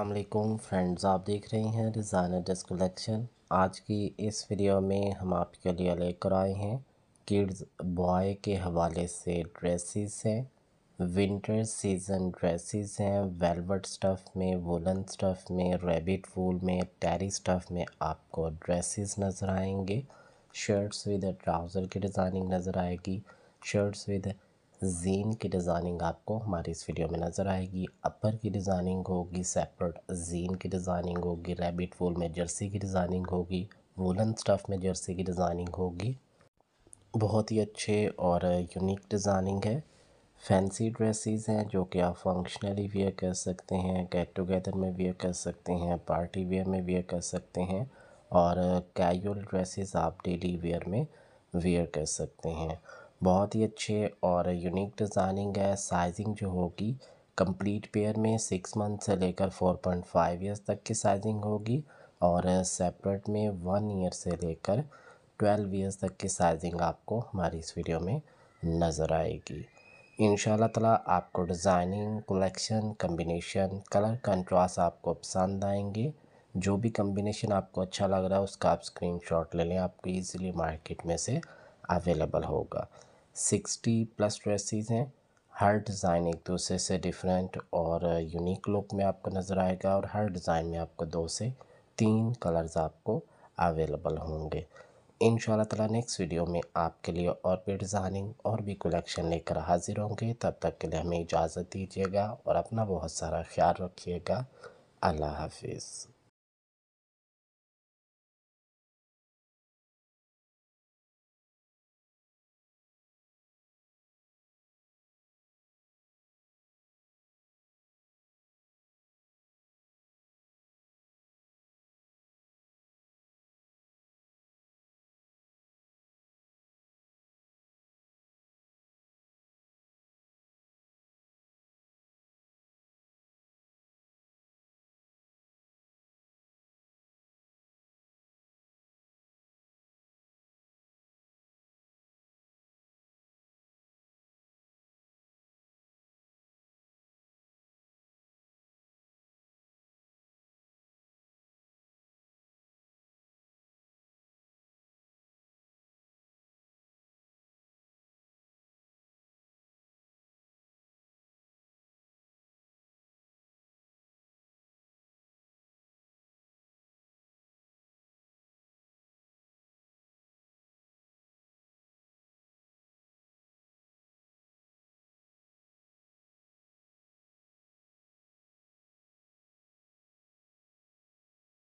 अल्लाम फ्रेंड्स आप देख रहे हैं डिज़ाइनर डेस्क कलेक्शन आज की इस वीडियो में हम आपके लिए लेकर आए हैं किड्स बॉय के हवाले से ड्रेसेस हैं विंटर सीज़न ड्रेसेस हैं वेलवेट स्टफ़ में वुलन स्टफ़ में रेबिट वूल में टेरी स्टफ़ में आपको ड्रेसेस नज़र आएंगे शर्ट्स विद ट्राउज़र की डिज़ाइनिंग नज़र आएगी शर्ट्स विद जीन की डिज़ाइनिंग आपको हमारी इस वीडियो में नज़र आएगी अपर की डिज़ाइनिंग होगी सेपरेट जीन की डिज़ाइनिंग होगी रैबिट वूल में जर्सी की डिज़ाइनिंग होगी वूलन स्टफ़ में जर्सी की डिज़ाइनिंग होगी बहुत ही अच्छे और यूनिक डिज़ाइनिंग है फैंसी ड्रेसेस हैं जो कि आप फंक्शनली वेयर कर सकते हैं गेट टुगेदर में वेयर कर सकते हैं पार्टी वेयर में वेयर कर सकते हैं और कैजुअल ड्रेसेस आप डेली वेयर में वेयर कर सकते हैं बहुत ही अच्छे और यूनिक डिज़ाइनिंग है साइजिंग जो होगी कंप्लीट पेयर में सिक्स मंथ से लेकर फोर पॉइंट फाइव ईयर्स तक की साइजिंग होगी और सेपरेट में वन ईयर से लेकर ट्वेल्व ईयर्स तक की साइजिंग आपको हमारी इस वीडियो में नज़र आएगी इन तला आपको designing collection combination colour contrast आपको पसंद आएंगे जो भी कम्बिनेशन आपको अच्छा लग रहा है उसका आप स्क्रीनशॉट ले लें आपको इजीली मार्केट में से अवेलेबल होगा सिक्सटी प्लस ड्रेसेस हैं हर डिज़ाइन एक दूसरे से डिफरेंट और यूनिक लुक में आपको नज़र आएगा और हर डिज़ाइन में आपको दो से तीन कलर्स आपको अवेलेबल होंगे इन ताला नेक्स्ट वीडियो में आपके लिए और भी डिज़ाइनिंग और भी कलेक्शन लेकर हाजिर होंगे तब तक के लिए हमें इजाज़त दीजिएगा और अपना बहुत सारा ख्याल रखिएगा अल्लाह हाफिज़